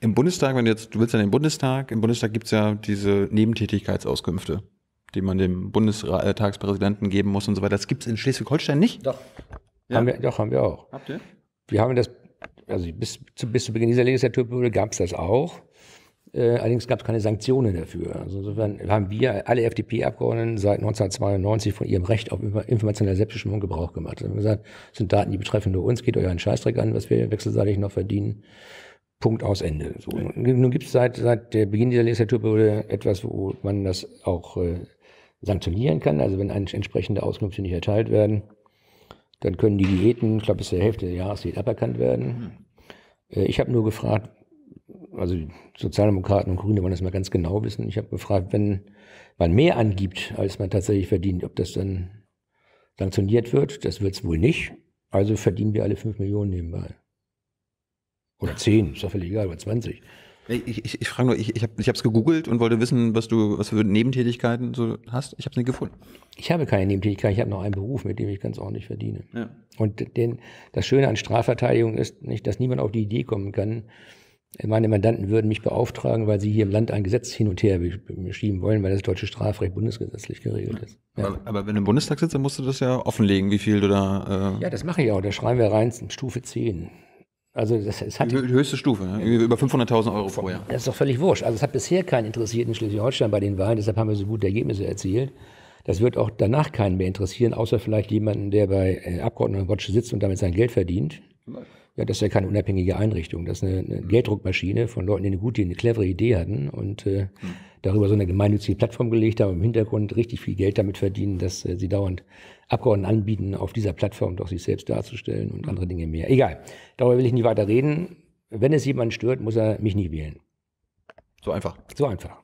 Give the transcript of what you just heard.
Im Bundestag, wenn du jetzt, du willst ja den Bundestag, im Bundestag gibt es ja diese Nebentätigkeitsauskünfte, die man dem Bundestagspräsidenten äh, geben muss und so weiter. Das gibt es in Schleswig-Holstein nicht? Doch. Ja. Haben wir, doch, haben wir auch. Habt ihr? Wir haben das, also bis zu, bis zu Beginn dieser Legislaturperiode gab es das auch. Äh, allerdings gab es keine Sanktionen dafür. Also insofern haben wir, alle FDP-Abgeordneten, seit 1992 von ihrem Recht auf informationelle Selbstbestimmung Gebrauch gemacht. Also wir haben gesagt, das sind Daten, die betreffen nur uns, geht euren Scheißdreck an, was wir wechselseitig noch verdienen. Punkt aus Ende. So. Nun gibt es seit, seit der Beginn dieser Legislaturperiode etwas, wo man das auch äh, sanktionieren kann. Also wenn entsprechende Auskünfte nicht erteilt werden, dann können die Diäten, ich glaube, bis zur Hälfte des Jahres Jahresdiät aberkannt werden. Hm. Äh, ich habe nur gefragt, also Sozialdemokraten und Grüne wollen das mal ganz genau wissen. Ich habe gefragt, wenn man mehr angibt, als man tatsächlich verdient, ob das dann sanktioniert wird. Das wird es wohl nicht. Also verdienen wir alle 5 Millionen nebenbei. Oder 10, ist doch völlig egal, oder 20. Ich, ich, ich frage nur, ich, ich habe es gegoogelt und wollte wissen, was du, was für Nebentätigkeiten so hast. Ich habe es nicht gefunden. Ich habe keine Nebentätigkeit, ich habe noch einen Beruf, mit dem ich ganz ordentlich verdiene. Ja. Und den, das Schöne an Strafverteidigung ist, nicht, dass niemand auf die Idee kommen kann, meine Mandanten würden mich beauftragen, weil sie hier im Land ein Gesetz hin und her schieben wollen, weil das deutsche Strafrecht bundesgesetzlich geregelt ist. Ja. Aber, aber, wenn du im Bundestag sitzt, dann musst du das ja offenlegen, wie viel du da. Äh ja, das mache ich auch. Da schreiben wir rein Stufe 10. Also das, es hat die höchste Stufe, ne? über 500.000 Euro vorher. Das ist doch völlig wurscht. Also es hat bisher keinen interessiert in Schleswig-Holstein bei den Wahlen, deshalb haben wir so gute Ergebnisse erzielt. Das wird auch danach keinen mehr interessieren, außer vielleicht jemanden, der bei äh, Abgeordnetenwatch sitzt und damit sein Geld verdient. Ja, das ist ja keine unabhängige Einrichtung. Das ist eine, eine Gelddruckmaschine von Leuten, die eine gute, eine clevere Idee hatten und äh, hm darüber so eine gemeinnützige Plattform gelegt haben, im Hintergrund richtig viel Geld damit verdienen, dass äh, sie dauernd Abgeordneten anbieten, auf dieser Plattform doch sich selbst darzustellen und andere Dinge mehr. Egal, darüber will ich nicht weiter reden. Wenn es jemanden stört, muss er mich nicht wählen. So einfach. So einfach.